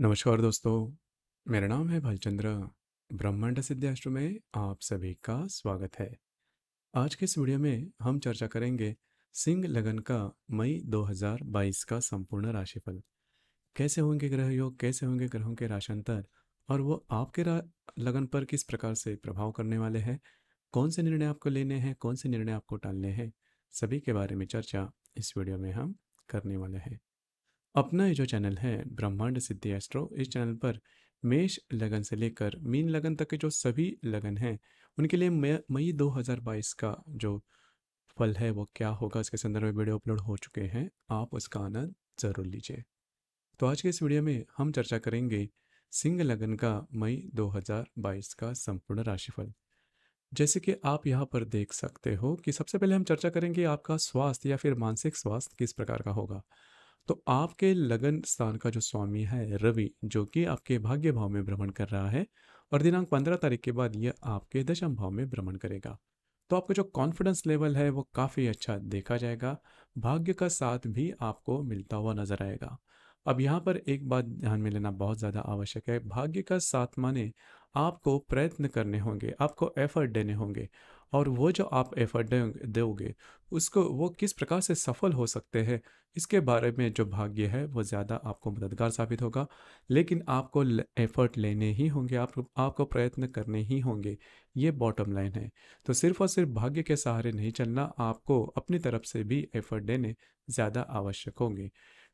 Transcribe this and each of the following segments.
नमस्कार दोस्तों मेरा नाम है भालचंद्र ब्रह्मांड सिद्धाश्रम में आप सभी का स्वागत है आज के इस वीडियो में हम चर्चा करेंगे सिंह लगन का मई 2022 का संपूर्ण राशिफल कैसे होंगे ग्रह योग कैसे होंगे ग्रहों के राशांतर और वो आपके लगन पर किस प्रकार से प्रभाव करने वाले हैं कौन से निर्णय आपको लेने हैं कौन से निर्णय आपको टालने हैं सभी के बारे में चर्चा इस वीडियो में हम करने वाले हैं अपना ये जो चैनल है ब्रह्मांड सिद्धि एस्ट्रो इस चैनल पर मेष लगन से लेकर मीन लगन तक के जो सभी लगन हैं उनके लिए मई 2022 का जो फल है वो क्या होगा इसके संदर्भ में वीडियो अपलोड हो चुके हैं आप उसका आनंद ज़रूर लीजिए तो आज के इस वीडियो में हम चर्चा करेंगे सिंह लगन का मई 2022 का संपूर्ण राशिफल जैसे कि आप यहाँ पर देख सकते हो कि सबसे पहले हम चर्चा करेंगे आपका स्वास्थ्य या फिर मानसिक स्वास्थ्य किस प्रकार का होगा तो आपके लगन स्थान का जो स्वामी है रवि जो कि आपके भाग्य भाव में भ्रमण कर रहा है और दिनांक पंद्रह तारीख के बाद यह आपके दशम भाव में भ्रमण करेगा तो आपका जो कॉन्फिडेंस लेवल है वो काफ़ी अच्छा देखा जाएगा भाग्य का साथ भी आपको मिलता हुआ नजर आएगा अब यहाँ पर एक बात ध्यान में लेना बहुत ज़्यादा आवश्यक है भाग्य का साथ माने आपको प्रयत्न करने होंगे आपको एफर्ट देने होंगे और वो जो आप एफर्ट दोगे उसको वो किस प्रकार से सफल हो सकते हैं इसके बारे में जो भाग्य है वो ज़्यादा आपको मददगार साबित होगा लेकिन आपको एफर्ट लेने ही होंगे आप आपको प्रयत्न करने ही होंगे ये बॉटम लाइन है तो सिर्फ और सिर्फ भाग्य के सहारे नहीं चलना आपको अपनी तरफ से भी एफर्ट देने ज़्यादा आवश्यक होंगे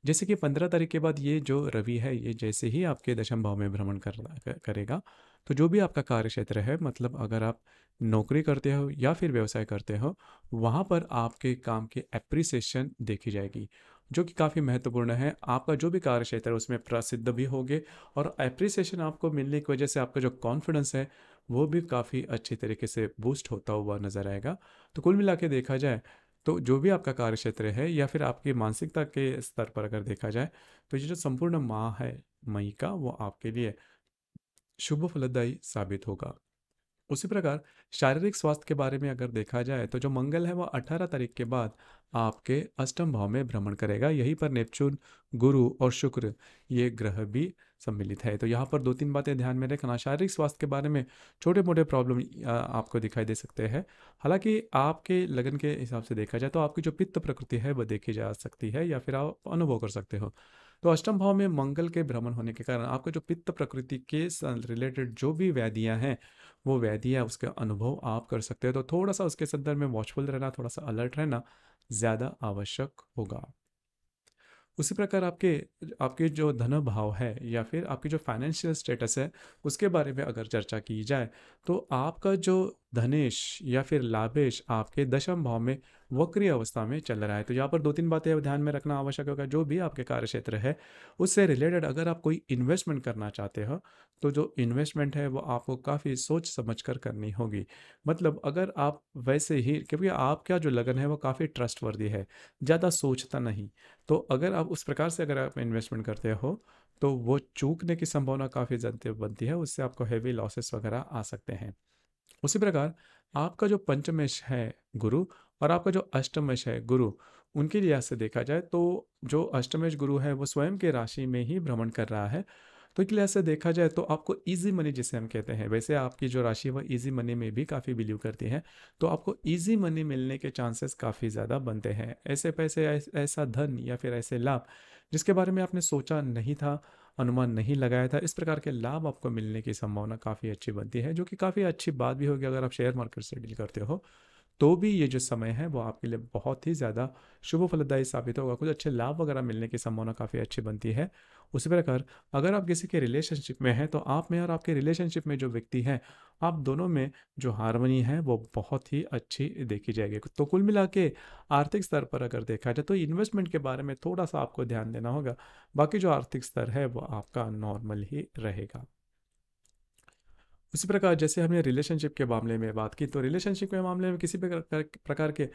जैसे कि पंद्रह तारीख के बाद ये जो रवि है ये जैसे ही आपके दशम भाव में भ्रमण कर करेगा तो जो भी आपका कार्य क्षेत्र है मतलब अगर आप नौकरी करते हो या फिर व्यवसाय करते हो वहाँ पर आपके काम की एप्रिसिएशन देखी जाएगी जो कि काफ़ी महत्वपूर्ण है आपका जो भी कार्य क्षेत्र है उसमें प्रसिद्ध भी होगे और एप्रिसिएशन आपको मिलने की वजह से आपका जो कॉन्फिडेंस है वो भी काफ़ी अच्छी तरीके से बूस्ट होता हुआ नज़र आएगा तो कुल मिला देखा जाए तो जो भी आपका कार्य क्षेत्र है या फिर आपकी मानसिकता के स्तर पर अगर देखा जाए तो ये जो संपूर्ण माह है मई का वो आपके लिए शुभ फलदायी साबित होगा उसी प्रकार शारीरिक स्वास्थ्य के बारे में अगर देखा जाए तो जो मंगल है वह 18 तारीख के बाद आपके अष्टम भाव में भ्रमण करेगा यही पर नेपच्यून गुरु और शुक्र ये ग्रह भी सम्मिलित है तो यहाँ पर दो तीन बातें ध्यान में रखना शारीरिक स्वास्थ्य के बारे में छोटे मोटे प्रॉब्लम आपको दिखाई दे सकते हैं हालांकि आपके लगन के हिसाब से देखा जाए तो आपकी जो पित्त प्रकृति है वह देखी जा सकती है या फिर आप अनुभव कर सकते हो तो अष्टम भाव में मंगल के भ्रमण होने के कारण आपका जो पित्त प्रकृति के रिलेटेड जो भी व्याधियाँ हैं वो वैधियाँ उसके अनुभव आप कर सकते हैं तो थोड़ा सा उसके संदर्भ में वॉचफुल रहना थोड़ा सा अलर्ट रहना ज़्यादा आवश्यक होगा उसी प्रकार आपके आपके जो धन भाव है या फिर आपकी जो फाइनेंशियल स्टेटस है उसके बारे में अगर चर्चा की जाए तो आपका जो धनेश या फिर लाभेश आपके दशम भाव में वक्रीय अवस्था में चल रहा है तो यहाँ पर दो तीन बातें ध्यान में रखना आवश्यक होगा जो भी आपके कार्य क्षेत्र है उससे रिलेटेड अगर आप कोई इन्वेस्टमेंट करना चाहते हो तो जो इन्वेस्टमेंट है वो आपको काफ़ी सोच समझ कर करनी होगी मतलब अगर आप वैसे ही क्योंकि आपका जो लगन है वो काफ़ी ट्रस्टवर्दी है ज़्यादा सोचता नहीं तो अगर आप उस प्रकार से अगर आप इन्वेस्टमेंट करते हो तो वो चूकने की संभावना काफ़ी ज़्यादा बनती है उससे आपको हैवी लॉसेस वगैरह आ सकते हैं उसी प्रकार आपका जो पंचमेश है गुरु और आपका जो अष्टमेश है गुरु उनके लिहाज से देखा जाए तो जो अष्टमेश गुरु है वो स्वयं के राशि में ही भ्रमण कर रहा है तो एक लिहाज से देखा जाए तो आपको ईजी मनी जिसे हम कहते हैं वैसे आपकी जो राशि वह ईजी मनी में भी काफ़ी बिलीव करती है तो आपको ईजी मनी मिलने के चांसेस काफ़ी ज़्यादा बनते हैं ऐसे पैसे ऐसा धन या फिर ऐसे लाभ जिसके बारे में आपने सोचा नहीं था अनुमान नहीं लगाया था इस प्रकार के लाभ आपको मिलने की संभावना काफ़ी अच्छी बनती है जो कि काफ़ी अच्छी बात भी होगी अगर आप शेयर मार्केट से डील करते हो तो भी ये जो समय है वो आपके लिए बहुत ही ज़्यादा शुभ फलदायी साबित होगा कुछ अच्छे लाभ वगैरह मिलने की संभावना काफ़ी अच्छी बनती है उसी प्रकार अगर आप किसी के रिलेशनशिप में हैं तो आप में और आपके रिलेशनशिप में जो व्यक्ति हैं आप दोनों में जो हारमोनी है वो बहुत ही अच्छी देखी जाएगी तो कुल मिला के आर्थिक स्तर पर अगर देखा जाए तो इन्वेस्टमेंट के बारे में थोड़ा सा आपको ध्यान देना होगा बाकी जो आर्थिक स्तर है वो आपका नॉर्मल ही रहेगा उसी प्रकार जैसे हमने रिलेशनशिप के मामले में बात की तो रिलेशनशिप के मामले में किसी भी प्रकार के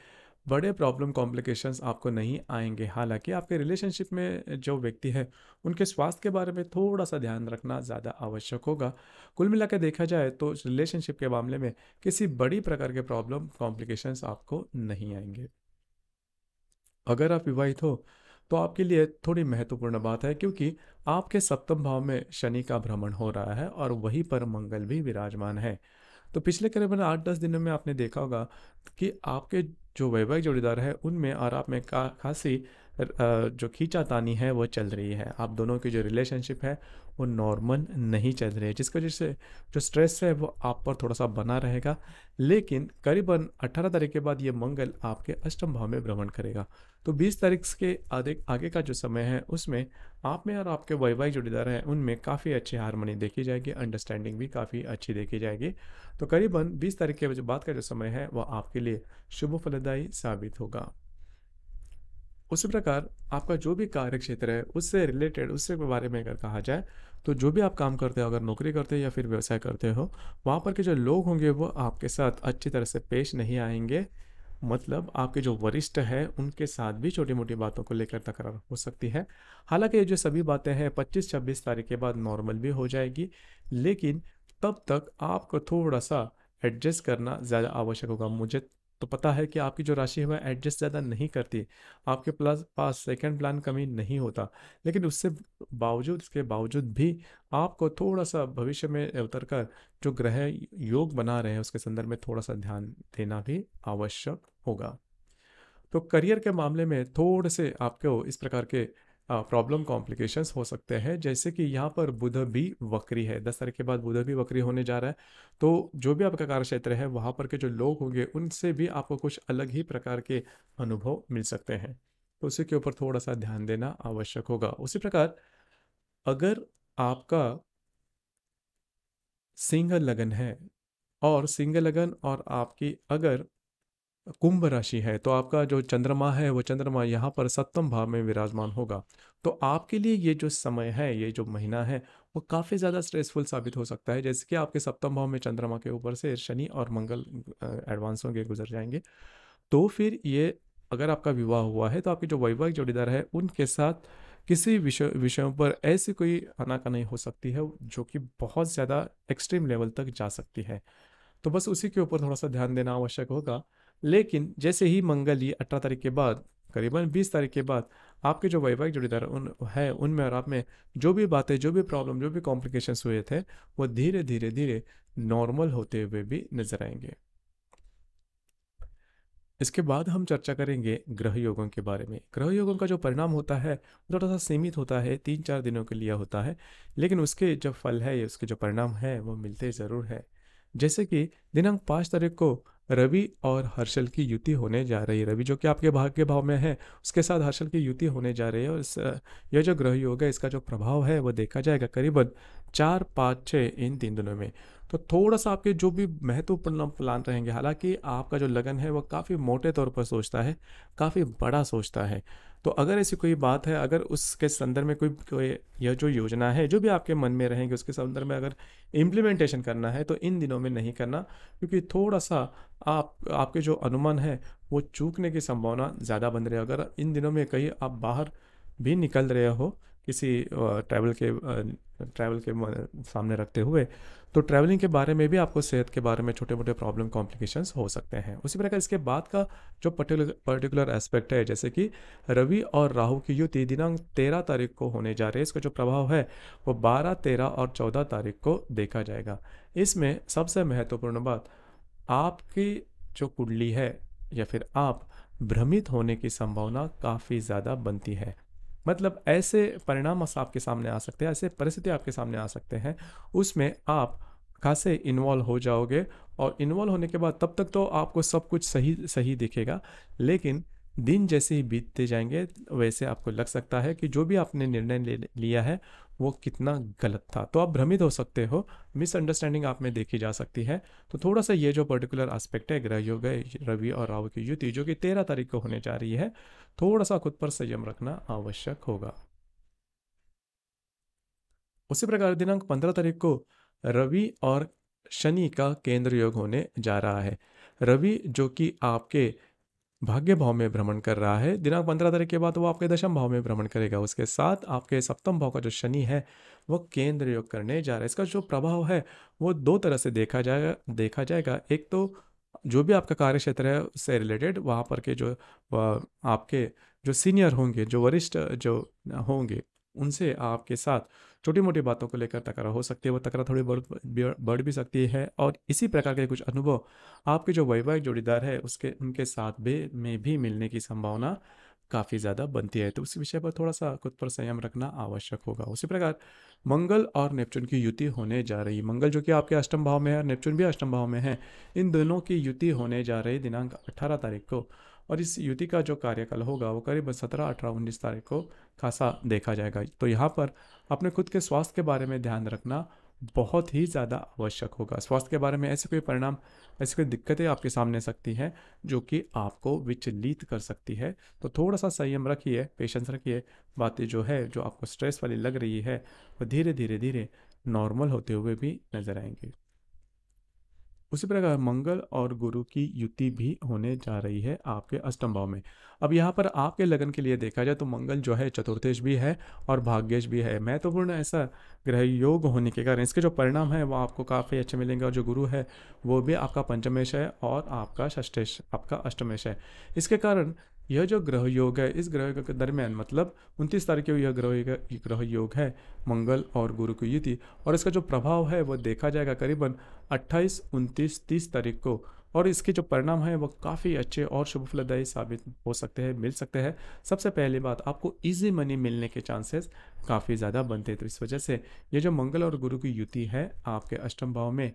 बड़े प्रॉब्लम कॉम्प्लिकेशंस आपको नहीं आएंगे हालांकि आपके रिलेशनशिप में जो व्यक्ति है उनके स्वास्थ्य के बारे में थोड़ा सा ध्यान रखना ज़्यादा आवश्यक होगा कुल मिलाकर देखा जाए तो रिलेशनशिप के मामले में किसी बड़ी प्रकार के प्रॉब्लम कॉम्प्लिकेशंस आपको नहीं आएंगे अगर आप विवाहित हो तो आपके लिए थोड़ी महत्वपूर्ण बात है क्योंकि आपके सप्तम भाव में शनि का भ्रमण हो रहा है और वहीं पर मंगल भी विराजमान है तो पिछले करीबन आठ दस दिनों में आपने देखा होगा कि आपके जो वैवाहिक जोड़ीदार है उनमें और आप में का खासी जो खींचातानी है वो चल रही है आप दोनों की जो रिलेशनशिप है वो नॉर्मल नहीं चल रही है जिसकी वजह से जो स्ट्रेस है वो आप पर थोड़ा सा बना रहेगा लेकिन करीबन 18 तारीख के बाद ये मंगल आपके अष्टम भाव में भ्रमण करेगा तो 20 तारीख के आधे आगे का जो समय है उसमें आप में और आपके वैवाहिक जोड़ीदार हैं उनमें काफ़ी अच्छी हारमोनी देखी जाएगी अंडरस्टैंडिंग भी काफ़ी अच्छी देखी जाएगी तो करीबन बीस तारीख के बाद का जो समय है वह आपके लिए शुभ फलदायी साबित होगा उसी प्रकार आपका जो भी कार्य क्षेत्र है उससे रिलेटेड उससे बारे में अगर कहा जाए तो जो भी आप काम करते हो अगर नौकरी करते हो या फिर व्यवसाय करते हो वहाँ पर के जो लोग होंगे वो आपके साथ अच्छी तरह से पेश नहीं आएंगे मतलब आपके जो वरिष्ठ हैं उनके साथ भी छोटी मोटी बातों को लेकर तकरार हो सकती है हालांकि ये जो सभी बातें हैं 25-26 तारीख के बाद नॉर्मल भी हो जाएगी लेकिन तब तक आपको थोड़ा सा एडजस्ट करना ज़्यादा आवश्यक होगा मुझे तो पता है कि आपकी जो राशि है वह एडजस्ट ज़्यादा नहीं करती आपके प्लस पास सेकंड प्लान कमी नहीं होता लेकिन उससे बावजूद इसके बावजूद भी आपको थोड़ा सा भविष्य में उतर कर जो ग्रह योग बना रहे हैं उसके संदर्भ में थोड़ा सा ध्यान देना भी आवश्यक होगा तो करियर के मामले में थोड़े से आपको इस प्रकार के प्रॉब्लम कॉम्प्लिकेशन हो सकते हैं जैसे कि यहाँ पर बुध भी वक्री है दस तारीख के बाद बुध भी वक्री होने जा रहा है तो जो भी आपका कार्य क्षेत्र है वहाँ पर के जो लोग होंगे उनसे भी आपको कुछ अलग ही प्रकार के अनुभव मिल सकते हैं तो उसी के ऊपर थोड़ा सा ध्यान देना आवश्यक होगा उसी प्रकार अगर आपका सिंह लगन है और सिंह लगन और आपकी अगर कुंभ राशि है तो आपका जो चंद्रमा है वो चंद्रमा यहाँ पर सप्तम भाव में विराजमान होगा तो आपके लिए ये जो समय है ये जो महीना है वो काफ़ी ज़्यादा स्ट्रेसफुल साबित हो सकता है जैसे कि आपके सप्तम भाव में चंद्रमा के ऊपर से शनि और मंगल एडवांस होंगे गुजर जाएंगे तो फिर ये अगर आपका विवाह हुआ है तो आपकी जो वैवाहिक जोड़ीदार है उनके साथ किसी विषय विषयों पर ऐसी कोई आनाकानी हो सकती है जो कि बहुत ज़्यादा एक्सट्रीम लेवल तक जा सकती है तो बस उसी के ऊपर थोड़ा सा ध्यान देना आवश्यक होगा लेकिन जैसे ही मंगल ये अठारह तारीख के बाद करीबन बीस तारीख के बाद आपके जो वैवाहिक जोड़ीदार उन है उनमें और आप में जो भी बातें जो भी प्रॉब्लम जो भी कॉम्प्लिकेशंस हुए थे वो धीरे धीरे धीरे नॉर्मल होते हुए भी नजर आएंगे इसके बाद हम चर्चा करेंगे ग्रह योगों के बारे में ग्रह योगों का जो परिणाम होता है थोड़ा सा सीमित होता है तीन चार दिनों के लिए होता है लेकिन उसके जो फल है उसके जो परिणाम है वो मिलते ज़रूर है जैसे कि दिनांक पाँच तारीख को रवि और हर्षल की युति होने जा रही है रवि जो कि आपके भाग्य भाव में है उसके साथ हर्षल की युति होने जा रही है और इस यह जो ग्रह योग है इसका जो प्रभाव है वह देखा जाएगा करीबन चार पाँच छः इन तीन दिनों में तो थोड़ा सा आपके जो भी महत्वपूर्ण प्लान रहेंगे हालांकि आपका जो लगन है वह काफ़ी मोटे तौर पर सोचता है काफ़ी बड़ा सोचता है तो अगर ऐसी कोई बात है अगर उसके संदर्भ में कोई, कोई यह जो योजना है जो भी आपके मन में रहेंगे उसके संदर्भ में अगर इम्प्लीमेंटेशन करना है तो इन दिनों में नहीं करना क्योंकि थोड़ा सा आप आपके जो अनुमान है वो चूकने की संभावना ज़्यादा बन रही है अगर इन दिनों में कहीं आप बाहर भी निकल रहे हो किसी ट्रैवल के ट्रैवल के सामने रखते हुए तो ट्रैवलिंग के बारे में भी आपको सेहत के बारे में छोटे मोटे प्रॉब्लम कॉम्प्लिकेशंस हो सकते हैं उसी प्रकार इसके बाद का जो पर्टिकुलर पर्टिकुलर एस्पेक्ट है जैसे कि रवि और राहु की युति दिनांक तेरह तारीख को होने जा रही है इसका जो प्रभाव है वो बारह तेरह और चौदह तारीख को देखा जाएगा इसमें सबसे महत्वपूर्ण बात आपकी जो कुंडली है या फिर आप भ्रमित होने की संभावना काफ़ी ज़्यादा बनती है मतलब ऐसे परिणाम आपके सामने आ सकते हैं ऐसे परिस्थिति आपके सामने आ सकते हैं उसमें आप खासे इन्वॉल्व हो जाओगे और इन्वॉल्व होने के बाद तब तक तो आपको सब कुछ सही सही दिखेगा लेकिन दिन जैसे ही बीतते जाएंगे वैसे आपको लग सकता है कि जो भी आपने निर्णय ले लिया है वो कितना गलत था तो आप भ्रमित हो सकते हो मिसअंडरस्टैंडिंग आप में देखी जा सकती है तो थोड़ा सा ये जो पर्टिकुलर एस्पेक्ट है ग्रह योग रवि और राहु की युति जो कि तेरह तारीख को होने जा रही है थोड़ा सा खुद पर संयम रखना आवश्यक होगा उसी प्रकार दिनांक पंद्रह तारीख को रवि और शनि का केंद्र योग होने जा रहा है रवि जो कि आपके भाग्य भाव में भ्रमण कर रहा है दिनांक पंद्रह तारीख के बाद वो आपके दशम भाव में भ्रमण करेगा उसके साथ आपके सप्तम भाव का जो शनि है वो केंद्र योग करने जा रहा है इसका जो प्रभाव है वो दो तरह से देखा जाएगा देखा जाएगा एक तो जो भी आपका कार्य क्षेत्र है उससे रिलेटेड वहाँ पर के जो आपके जो सीनियर होंगे जो वरिष्ठ जो होंगे उनसे आपके साथ छोटी मोटी बातों को लेकर तकरा हो सकती है वो तकरा थोड़ी बढ़ बढ़ भी सकती है और इसी प्रकार के कुछ अनुभव आपके जो वैवाहिक जोड़ीदार है उसके उनके साथ भी में भी मिलने की संभावना काफ़ी ज़्यादा बनती है तो उस विषय पर थोड़ा सा खुद पर संयम रखना आवश्यक होगा उसी प्रकार मंगल और नेपचून की युति होने जा रही मंगल जो कि आपके अष्टम भाव में है और भी अष्टम भाव में है इन दोनों की युति होने जा रही दिनांक अट्ठारह तारीख को और इस युति का जो कार्यकाल होगा वो करीब सत्रह अठारह उन्नीस तारीख को खासा देखा जाएगा तो यहाँ पर अपने खुद के स्वास्थ्य के बारे में ध्यान रखना बहुत ही ज़्यादा आवश्यक होगा स्वास्थ्य के बारे में ऐसे कोई परिणाम ऐसी कोई दिक्कतें आपके सामने सकती हैं जो कि आपको विचलित कर सकती है तो थोड़ा सा संयम रखिए पेशेंस रखिए बातें जो है जो आपको स्ट्रेस वाली लग रही है वो धीरे धीरे धीरे नॉर्मल होते हुए भी नज़र आएंगे उसी प्रकार मंगल और गुरु की युति भी होने जा रही है आपके अष्टम भाव में अब यहाँ पर आपके लगन के लिए देखा जाए तो मंगल जो है चतुर्थेश भी है और भाग्येश भी है महत्वपूर्ण तो ऐसा ग्रह योग होने के कारण इसके जो परिणाम है वो आपको काफ़ी अच्छे मिलेंगे और जो गुरु है वो भी आपका पंचमेश है और आपका षष्ठेश आपका अष्टमेश है इसके कारण यह जो ग्रह योग है इस ग्रह योग के दरमियान मतलब उनतीस तारीख को यह ग्रह ग्रह योग है मंगल और गुरु की युति और इसका जो प्रभाव है वह देखा जाएगा करीबन 28, 29, 30 तारीख को और इसके जो परिणाम है वह काफ़ी अच्छे और शुभ फलदायी साबित हो सकते हैं मिल सकते हैं सबसे पहली बात आपको इजी मनी मिलने के चांसेस काफ़ी ज़्यादा बनते हैं तो इस वजह से ये जो मंगल और गुरु की युति है आपके अष्टम भाव में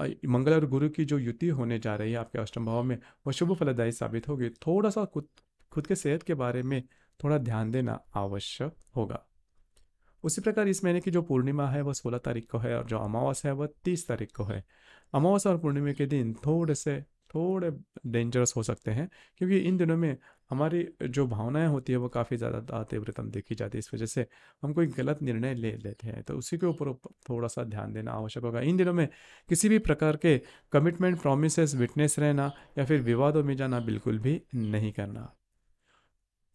मंगल और गुरु की जो युति होने जा रही है आपके अष्टम भाव में वो शुभ फलदायी साबित होगी थोड़ा सा खुद खुद के सेहत के बारे में थोड़ा ध्यान देना आवश्यक होगा उसी प्रकार इस महीने की जो पूर्णिमा है वह सोलह तारीख को है और जो अमावस है वह तीस तारीख को है अमावस और पूर्णिमा के दिन थोड़े से थोड़े डेंजरस हो सकते हैं क्योंकि इन दिनों में हमारी जो भावनाएं होती है वो काफ़ी ज़्यादा तीव्रतम देखी जाती है इस वजह से हम कोई गलत निर्णय ले लेते हैं तो उसी के ऊपर थोड़ा सा ध्यान देना आवश्यक होगा इन दिनों में किसी भी प्रकार के कमिटमेंट प्रोमिस विटनेस रहना या फिर विवादों में जाना बिल्कुल भी नहीं करना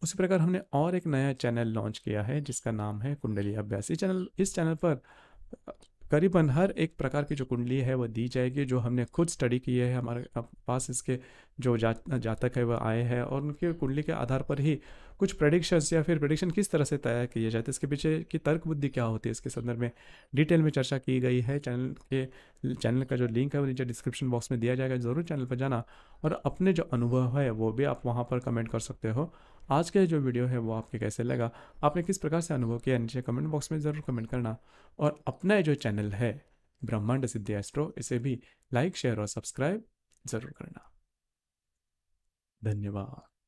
उसी प्रकार हमने और एक नया चैनल लॉन्च किया है जिसका नाम है कुंडली अभ्यास इस चैनल इस चैनल पर करीबन हर एक प्रकार की जो कुंडली है वह दी जाएगी जो हमने खुद स्टडी की है हमारे पास इसके जो जा, जातक है वह आए हैं और उनके कुंडली के आधार पर ही कुछ प्रडिक्शंस या फिर प्रडिक्शन किस तरह से तैयार किए जाते हैं इसके पीछे की तर्क बुद्धि क्या होती है इसके संदर्भ में डिटेल में चर्चा की गई है चैनल के चैनल का जो लिंक है वो नीचे डिस्क्रिप्शन बॉक्स में दिया जाएगा ज़रूर चैनल पर जाना और अपने जो अनुभव है वो भी आप वहाँ पर कमेंट कर सकते हो आज का जो वीडियो है वो आपके कैसे लगा आपने किस प्रकार से अनुभव किया नीचे कमेंट बॉक्स में ज़रूर कमेंट करना और अपना जो चैनल है ब्रह्मांड सिद्धि एस्ट्रो इसे भी लाइक शेयर और सब्सक्राइब ज़रूर करना धन्यवाद